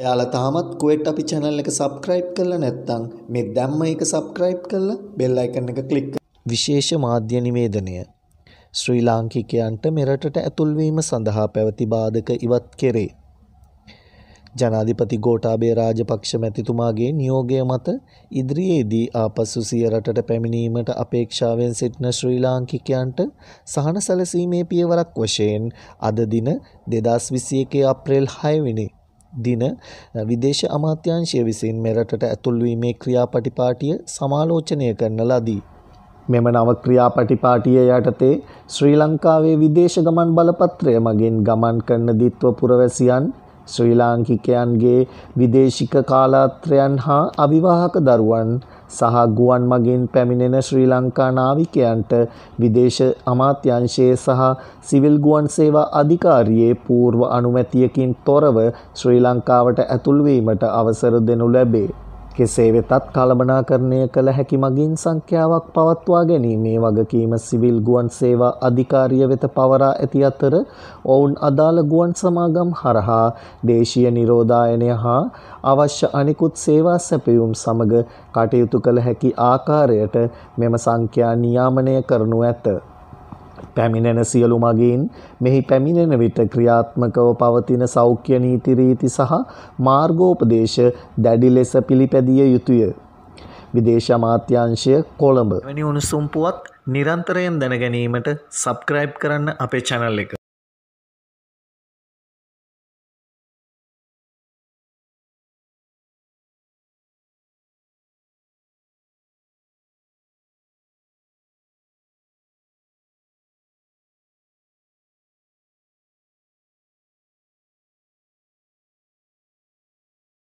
ඔයාලා තාමත් කුවෙට් අපි channel එක subscribe කරලා නැත්නම් මේ දැම්ම එක subscribe කරලා bell icon එක click විශේෂ මාධ්‍ය නිවේදනය ශ්‍රී ලාංකිකයන්ට මෙරටට ඇතුල්වීම සඳහා පැවති බාධක ඉවත් කෙරේ. ජනාධිපති ගෝටාබේ රාජපක්ෂ මැතිතුමාගේ නියෝගය මත ඉදිරියේදී ආපසු සිය රටට පැමිණීමට අපේක්ෂාවෙන් සිටින ශ්‍රී ලාංකිකයන්ට සහන සැලසීමේ පියවරක් වශයෙන් අද දින 2021 අප්‍රේල් 6 වෙනි දින විදේශ අමාත්‍යංශය විසින් මෙරටට ඇතුල්වීමේ ක්‍රියාපටිපාටිය සමාලෝචනය කරන ලදී. මෙම නව ක්‍රියාපටිපාටිය යටතේ ශ්‍රී ලංකාවේ විදේශ ගමන් බලපත්‍රය මගින් ගමන් කරන දිත්ව පුරවැසියන් ශ්‍රී ලාංකිකයන්ගේ විදේශික කාලාත්‍රයන් හා අවිවාහක දරුවන් සහ ගුවන් මගින් පැමිණෙන ශ්‍රී ලංකා නාවිකයන්ට විදේශ අමාත්‍යංශයේ සහ සිවිල් ගුවන් සේවා අධිකාරියේ පූර්ව අනුමැතියකින් තොරව ශ්‍රී ලංකාවට ඇතුල් වීමට අවසර දෙනු ලැබේ. කෙසේ වෙතත් කළමනාකරණය කළ හැකි මගින් සංඛ්‍යාවක් පවත්වා ගැනීමේ වගකීම සිවිල් ගුවන් සේවා අධිකාරිය වෙත පවරා ඇති අතර ඔවුන් අදාළ ගුවන් සමාගම් හරහා දේශීය නිරෝධායනය හා අවශ්‍ය අනිකුත් සේවා සැපයුම් සමග කටයුතු කළ හැකි ආකාරයට මෙම සංඛ්‍යා නියාමනය කරනු ඇත. පැමිණෙන සියලු මගින් මෙහි පැමිණෙන විට ක්‍රියාත්මකව පවතින සෞඛ්‍ය නීති රීති සහ මාර්ගෝපදේශ දැඩි ලෙස පිළිපැදිය යුතුය. විදේශ අමාත්‍යාංශය කොළඹ. වැනි උණුසුම් පුවත් නිරන්තරයෙන් දැනගැනීමට සබ්ස්ක්‍රයිබ් කරන්න අපේ channel එක